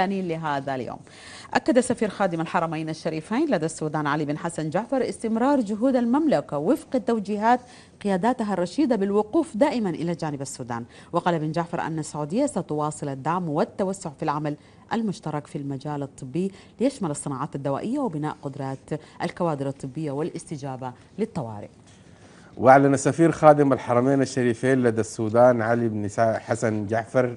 الثاني لهذا اليوم أكد سفير خادم الحرمين الشريفين لدى السودان علي بن حسن جعفر استمرار جهود المملكة وفق توجيهات قياداتها الرشيدة بالوقوف دائما إلى جانب السودان وقال بن جعفر أن السعودية ستواصل الدعم والتوسع في العمل المشترك في المجال الطبي ليشمل الصناعات الدوائية وبناء قدرات الكوادر الطبية والاستجابة للطوارئ وأعلن سفير خادم الحرمين الشريفين لدى السودان علي بن حسن جعفر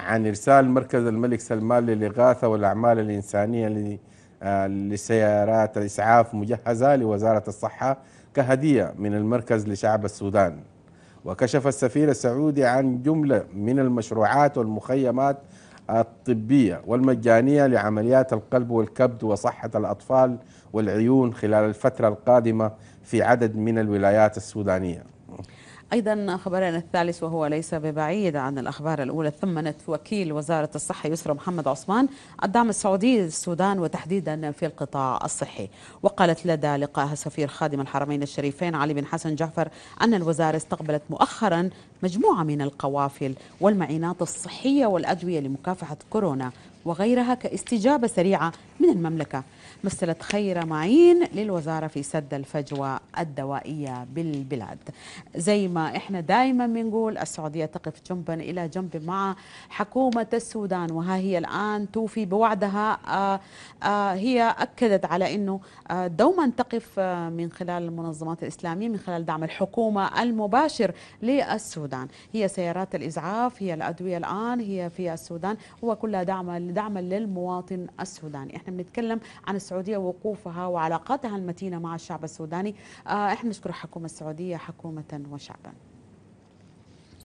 عن إرسال مركز الملك سلمان للإغاثة والأعمال الإنسانية آه، لسيارات إسعاف مجهزة لوزارة الصحة كهدية من المركز لشعب السودان وكشف السفير السعودي عن جملة من المشروعات والمخيمات الطبية والمجانية لعمليات القلب والكبد وصحة الأطفال والعيون خلال الفترة القادمة في عدد من الولايات السودانية أيضا خبرنا الثالث وهو ليس ببعيد عن الأخبار الأولى ثمنت وكيل وزارة الصحة يسرى محمد عثمان الدعم السعودي للسودان وتحديدا في القطاع الصحي وقالت لدى لقائها سفير خادم الحرمين الشريفين علي بن حسن جعفر أن الوزارة استقبلت مؤخرا مجموعة من القوافل والمعينات الصحية والأدوية لمكافحة كورونا وغيرها كاستجابة سريعة من المملكة مثلت خير معين للوزارة في سد الفجوة الدوائية بالبلاد زي ما احنا دائما بنقول السعودية تقف جنبا إلى جنب مع حكومة السودان وها هي الآن توفي بوعدها آآ آه، آآ آه، هي أكدت على أنه آه، دوما تقف من خلال المنظمات الإسلامية من خلال دعم الحكومة المباشر للسودان هي سيارات الإزعاف هي الأدوية الآن هي في السودان وكلها دعم دعما للمواطن السوداني احنا بنتكلم عن السعودية وقوفها وعلاقاتها المتينة مع الشعب السوداني آه، احنا نشكر الحكومة السعودية حكومة وشعبا